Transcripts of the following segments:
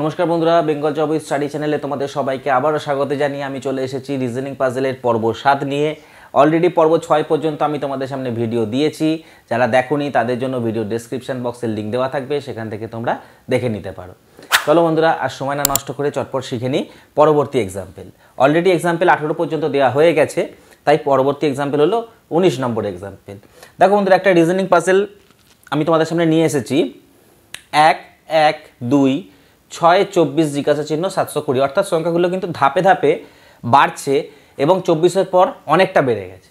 নমস্কার বন্ধুরা Bengal job study চ্যানেলে তোমাদের সবাইকে আবারও স্বাগত জানিয়ে আমি চলে এসেছি রিজনিং পাজেলের পর্ব সাত নিয়ে অলরেডি পর্ব ছয় পর্যন্ত আমি তোমাদের সামনে ভিডিও দিয়েছি যারা দেখোনি তাদের জন্য ভিডিও ডিসক্রিপশান বক্সের লিঙ্ক দেওয়া থাকবে সেখান থেকে তোমরা দেখে নিতে পারো চলো বন্ধুরা আর সময় না নষ্ট করে চটপট শিখে নিই পরবর্তী এক্সাম্পেল অলরেডি এক্সাম্পল আঠেরো পর্যন্ত দেওয়া হয়ে গেছে তাই পরবর্তী এক্সাম্পল হলো উনিশ নম্বর এক্সাম্পেল দেখো বন্ধুরা একটা রিজনিং পাজেল আমি তোমাদের সামনে নিয়ে এসেছি এক এক দুই ছয় চব্বিশ জিজ্ঞাসা চিহ্ন সাতশো কুড়ি অর্থাৎ সংখ্যাগুলো কিন্তু ধাপে ধাপে বাড়ছে এবং চব্বিশের পর অনেকটা বেড়ে গেছে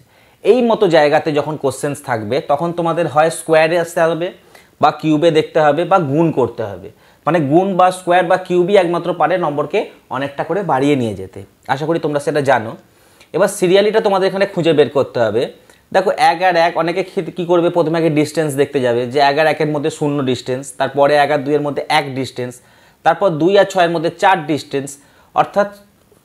এই মতো জায়গাতে যখন কোশ্চেন্স থাকবে তখন তোমাদের হয় স্কোয়ারে আসতে হবে বা কিউবে দেখতে হবে বা গুণ করতে হবে মানে গুণ বা স্কোয়ার বা কিউবই একমাত্র পারে নম্বরকে অনেকটা করে বাড়িয়ে নিয়ে যেতে আশা করি তোমরা সেটা জানো এবার সিরিয়ালিটা তোমাদের এখানে খুঁজে বের করতে হবে দেখো এক আর এক অনেকে কী করবে প্রথমে আগে ডিস্টেন্স দেখতে যাবে যে এক আর একের মধ্যে শূন্য ডিস্টেন্স তারপরে এক আর দুইয়ের মধ্যে এক ডিস্টেন্স তারপর দুই আর ছয়ের মধ্যে চার ডিস্টেন্স অর্থাৎ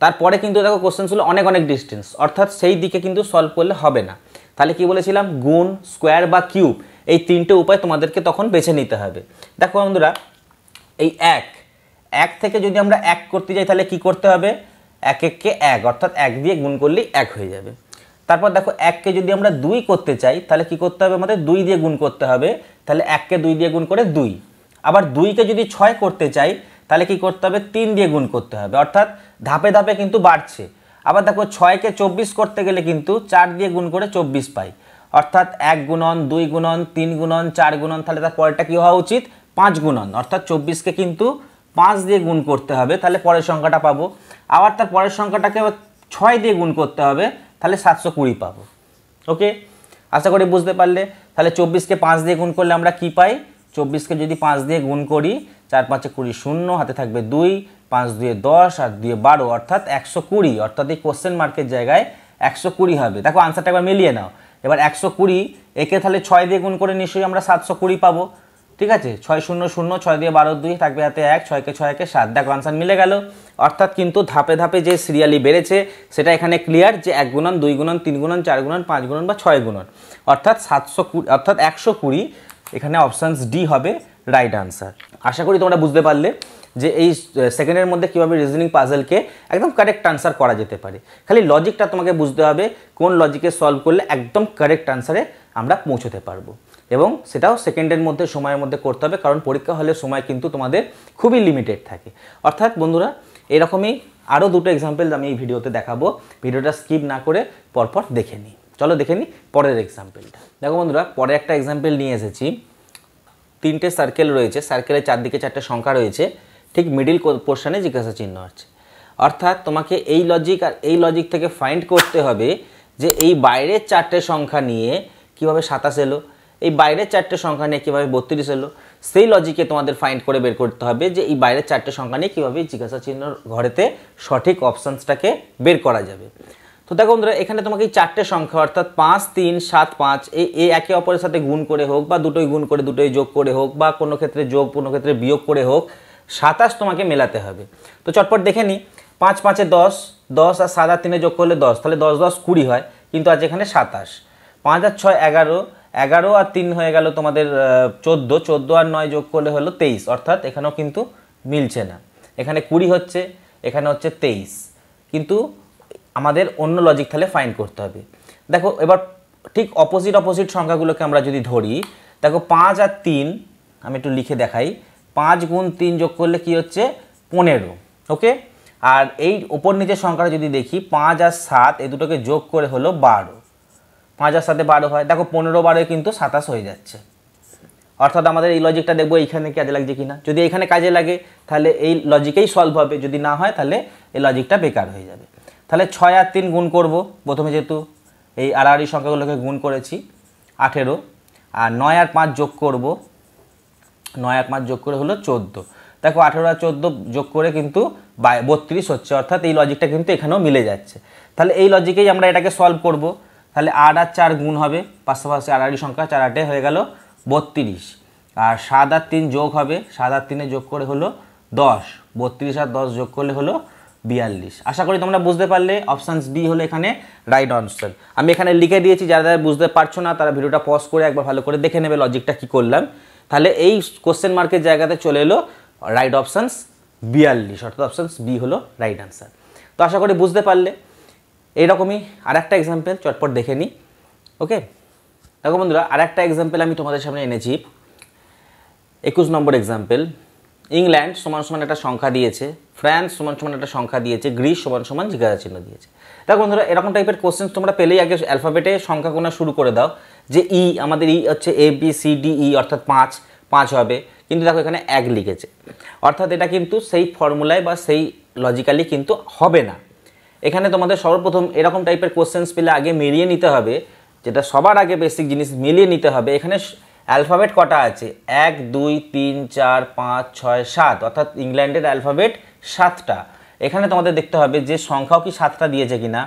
তারপরে কিন্তু দেখো কোশ্চেন ছিল অনেক অনেক ডিস্টেন্স অর্থাৎ সেই দিকে কিন্তু সলভ করলে হবে না তাহলে কি বলেছিলাম গুণ স্কোয়ার বা কিউব এই তিনটে উপায় তোমাদেরকে তখন বেছে নিতে হবে দেখো বন্ধুরা এই এক এক থেকে যদি আমরা এক করতে যাই তাহলে কি করতে হবে এক এককে এক অর্থাৎ এক দিয়ে গুণ করলেই এক হয়ে যাবে তারপর দেখো এককে যদি আমরা দুই করতে চাই তাহলে কি করতে হবে আমাদের দুই দিয়ে গুণ করতে হবে তাহলে এককে দুই দিয়ে গুণ করে দুই আবার দুইকে যদি ছয় করতে চাই তাহলে কি করতে হবে তিন দিয়ে গুণ করতে হবে অর্থাৎ ধাপে ধাপে কিন্তু বাড়ছে আবার দেখো ছয়কে চব্বিশ করতে গেলে কিন্তু চার দিয়ে গুণ করে চব্বিশ পাই অর্থাৎ এক গুণন দুই গুণন তিন গুণন চার গুণন তাহলে তার পরেরটা কী হওয়া উচিত পাঁচ গুণন অর্থাৎ চব্বিশকে কিন্তু পাঁচ দিয়ে গুণ করতে হবে তাহলে পরের সংখ্যাটা পাবো আবার তার পরের সংখ্যাটাকে ছয় দিয়ে গুণ করতে হবে তাহলে সাতশো কুড়ি পাবো ওকে আশা করি বুঝতে পারলে তাহলে চব্বিশকে পাঁচ দিয়ে গুণ করলে আমরা কি পাই চব্বিশকে যদি পাঁচ দিয়ে গুণ করি চার পাঁচে কুড়ি শূন্য হাতে থাকবে দুই পাঁচ দুয়ে দশ আর দুয়ে বারো অর্থাৎ একশো কুড়ি অর্থাৎ এই কোশ্চেন মার্কের জায়গায় একশো কুড়ি হবে দেখো আনসারটা একবার মিলিয়ে নাও এবার একশো কুড়ি একে তাহলে ছয় দিয়ে গুণ করে নিশ্চয়ই আমরা সাতশো কুড়ি পাবো ঠিক আছে ছয় শূন্য শূন্য ছয় দিয়ে বারো দুই থাকবে হাতে এক ছয়কে ছয়কে সাত দেখো আনসার মিলে গেল অর্থাৎ কিন্তু ধাপে ধাপে যে সিরিয়ালি বেড়েছে সেটা এখানে ক্লিয়ার যে এক গুণন দুই গুণন তিন গুণন চার গুণন পাঁচ গুণন বা ছয় গুণন অর্থাৎ সাতশো কুড়ি অর্থাৎ একশো কুড়ি এখানে অপশানস ডি হবে রাইট আনসার আশা করি তোমরা বুঝতে পারলে যে এই সেকেন্ডের মধ্যে কীভাবে রিজনিং পাজলকে একদম কারেক্ট আনসার করা যেতে পারে খালি লজিকটা তোমাকে বুঝতে হবে কোন লজিকে সলভ করলে একদম কারেক্ট আনসারে আমরা পৌঁছতে পারবো এবং সেটাও সেকেন্ডের মধ্যে সময়ের মধ্যে করতে হবে কারণ পরীক্ষা হলে সময় কিন্তু তোমাদের খুবই লিমিটেড থাকে অর্থাৎ বন্ধুরা এরকমই আরও দুটো এক্সাম্পল আমি এই ভিডিওতে দেখাবো ভিডিওটা স্কিপ না করে পরপর দেখে নিই চলো দেখে নিই পরের এক্সাম্পলটা দেখো বন্ধুরা পরে একটা এক্সাম্পল নিয়ে এসেছি তিনটে সার্কেল রয়েছে সার্কেলের চারদিকে চারটে সংখ্যা রয়েছে ঠিক মিডিল পোর্শনে জিজ্ঞাসা চিহ্ন আছে অর্থাৎ তোমাকে এই লজিক আর এই লজিক থেকে ফাইন্ড করতে হবে যে এই বাইরের চারটে সংখ্যা নিয়ে কিভাবে সাতাশ এলো এই বাইরের চারটে সংখ্যা নিয়ে কীভাবে বত্রিশ এলো সেই লজিকে তোমাদের ফাইন্ড করে বের করতে হবে যে এই বাইরের চারটে সংখ্যা নিয়ে কীভাবে জিজ্ঞাসা চিহ্ন ঘরেতে সঠিক অপশানসটাকে বের করা যাবে তো দেখো বন্ধুরা এখানে তোমাকে এই চারটে সংখ্যা অর্থাৎ পাঁচ তিন সাত পাঁচ এ একে অপরের সাথে গুণ করে হোক বা দুটোই গুণ করে দুটোই যোগ করে হোক বা কোনো ক্ষেত্রে যোগ কোনো ক্ষেত্রে বিয়োগ করে হোক সাতাশ তোমাকে মেলাতে হবে তো চটপট দেখে নিই পাঁচ পাঁচে দশ দশ আর সাত আর তিনে যোগ করলে দশ তাহলে দশ দশ কুড়ি হয় কিন্তু আজ এখানে সাতাশ পাঁচ আর ছয় এগারো এগারো আর তিন হয়ে গেল তোমাদের চোদ্দো চোদ্দো আর নয় যোগ করলে হলো তেইশ অর্থাৎ এখানেও কিন্তু মিলছে না এখানে কুড়ি হচ্ছে এখানে হচ্ছে তেইশ কিন্তু আমাদের অন্য লজিক তাহলে ফাইন করতে হবে দেখো এবার ঠিক অপোজিট অপোজিট সংখ্যাগুলোকে আমরা যদি ধরি দেখো পাঁচ আর তিন আমি একটু লিখে দেখাই পাঁচ গুণ তিন যোগ করলে কি হচ্ছে পনেরো ওকে আর এই ওপর নিচের সংখ্যাটা যদি দেখি পাঁচ আর সাত এই দুটোকে যোগ করে হলো বারো পাঁচ আর সাথে বারো হয় দেখো পনেরো বারোয় কিন্তু সাতাশ হয়ে যাচ্ছে অর্থাৎ আমাদের এই লজিকটা দেখবো এইখানে কাজে লাগছে কি না যদি এখানে কাজে লাগে তাহলে এই লজিকেই সলভ হবে যদি না হয় তাহলে এই লজিকটা বেকার হয়ে যাবে তাহলে ছয় আর তিন গুণ করব প্রথমে যেহেতু এই আড়াআড়ি সংখ্যাগুলোকে গুণ করেছি আঠেরো আর নয় আর পাঁচ যোগ করব নয় আর পাঁচ যোগ করে হলো চোদ্দো দেখো আঠেরো আর চোদ্দো যোগ করে কিন্তু বত্রিশ হচ্ছে অর্থাৎ এই লজিকটা কিন্তু এখানেও মিলে যাচ্ছে তাহলে এই লজিকেই আমরা এটাকে সলভ করব তাহলে আট আর চার গুণ হবে পাশাপাশি আড়াআড়ি সংখ্যা চার আটে হয়ে গেল বত্রিশ আর সাত আর তিন যোগ হবে সাত আর তিনে যোগ করে হলো দশ বত্রিশ আর দশ যোগ করলে হলো বিয়াল্লিশ আশা করি তোমরা বুঝতে পারলে অপশানস বি হলো এখানে রাইট অনসার আমি এখানে লিখে দিয়েছি যারা যারা বুঝতে পারছো না তারা ভিডিওটা পজ করে একবার ভালো করে দেখে নেবে লজিকটা কি করলাম তাহলে এই কোশ্চেন মার্কের জায়গাতে চলে এলো রাইট অপশানস বিয়াল্লিশ অর্থাৎ অপশানস বি হলো রাইট অ্যান্সার তো আশা করি বুঝতে পারলে এইরকমই আর একটা এক্সাম্পল চটপট দেখে নিই ওকে দেখো বন্ধুরা আর একটা এক্সাম্পল আমি তোমাদের সামনে এনেছি একুশ নম্বর এক্সাম্পল ইংল্যান্ড সমান সমান একটা সংখ্যা দিয়েছে ফ্রান্স সমান সমান একটা সংখ্যা দিয়েছে গ্রিস সমান সমান জিজ্ঞাসা চিহ্ন দিয়েছে দেখো বন্ধুরা এরকম টাইপের কোশ্চেন তোমরা পেলেই আগে অ্যালফাবেটে সংখ্যা গোনা শুরু করে দাও যে ই e আমাদের ই e হচ্ছে A B C D E অর্থাৎ পাঁচ পাঁচ হবে কিন্তু দেখো এখানে এক লিখেছে অর্থাৎ এটা কিন্তু সেই ফর্মুলায় বা সেই লজিক্যালি কিন্তু হবে না এখানে তোমাদের সর্বপ্রথম এরকম টাইপের কোশ্চেন্স পেলে আগে মিলিয়ে নিতে হবে যেটা সবার আগে বেসিক জিনিস মিলিয়ে নিতে হবে এখানে অ্যালফাবেট কটা আছে এক দুই তিন চার পাঁচ ছয় সাত অর্থাৎ ইংল্যান্ডের অ্যালফাবেট সাতটা এখানে তোমাদের দেখতে হবে যে সংখ্যাও কি সাতটা দিয়েছে কিনা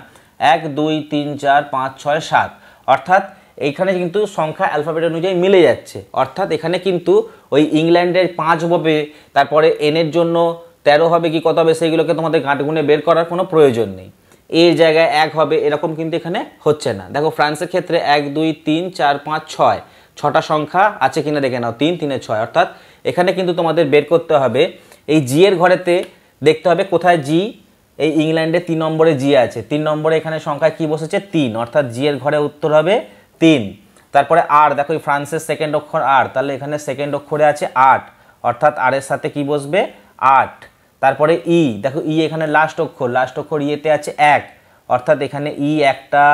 এক দুই তিন চার পাঁচ ছয় সাত অর্থাৎ এইখানে কিন্তু সংখ্যা অ্যালফাবেট অনুযায়ী মিলে যাচ্ছে অর্থাৎ এখানে কিন্তু ওই ইংল্যান্ডের পাঁচ হবে তারপরে এনের জন্য তেরো হবে কি কত হবে সেইগুলোকে তোমাদের গাঁটগুনে বের করার কোনো প্রয়োজন নেই এর জায়গায় এক হবে এরকম কিন্তু এখানে হচ্ছে না দেখো ফ্রান্সের ক্ষেত্রে এক দুই তিন চার পাঁচ ছয় ছটা সংখ্যা আছে কিনা দেখে নাও তিন তিনে ছয় অর্থাৎ এখানে কিন্তু তোমাদের বের করতে হবে এই জি এর ঘরেতে দেখতে হবে কোথায় জি এই ইংল্যান্ডে তিন নম্বরে জি আছে তিন নম্বরে এখানে সংখ্যা কি বসেছে তিন অর্থাৎ জি এর ঘরে উত্তর হবে তিন তারপরে আর দেখো ফ্রান্সের সেকেন্ড অক্ষর আর তাহলে এখানে সেকেন্ড অক্ষরে আছে আট অর্থাৎ আর এর সাথে কি বসবে আট তারপরে ই e, দেখো ই e এখানে লাস্ট অক্ষর লাস্ট অক্ষর ইয়েতে e আছে এক অর্থাৎ এখানে ই একটা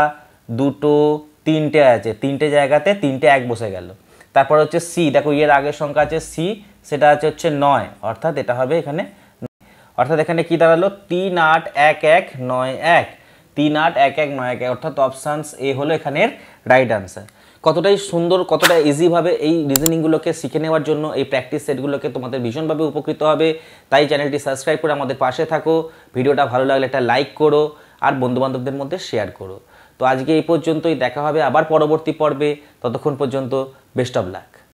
দুটো তিনটে আছে তিনটে জায়গাতে তিনটে এক বসে গেল তারপর হচ্ছে সি দেখো ইয়ের আগের সংখ্যা আছে সি সেটা আছে হচ্ছে নয় অর্থাৎ এটা হবে এখানে অর্থাৎ এখানে কি দাঁড়ালো তিন আট এক এক নয় এক তিন আট এক এক নয় এক অর্থাৎ অপশানস এ হলো এখানের রাইট আনসার কতটাই সুন্দর কতটা ইজিভাবে এই রিজনিংগুলোকে শিখে নেওয়ার জন্য এই প্র্যাকটিস সেটগুলোকে তোমাদের ভীষণভাবে উপকৃত হবে তাই চ্যানেলটি সাবস্ক্রাইব করে আমাদের পাশে থাকো ভিডিওটা ভালো লাগলে একটা লাইক করো আর বন্ধুবান্ধবদের মধ্যে শেয়ার করো তো আজকে এই পর্যন্তই দেখা হবে আবার পরবর্তী পর্বে ততক্ষণ পর্যন্ত বেস্ট অফ লাক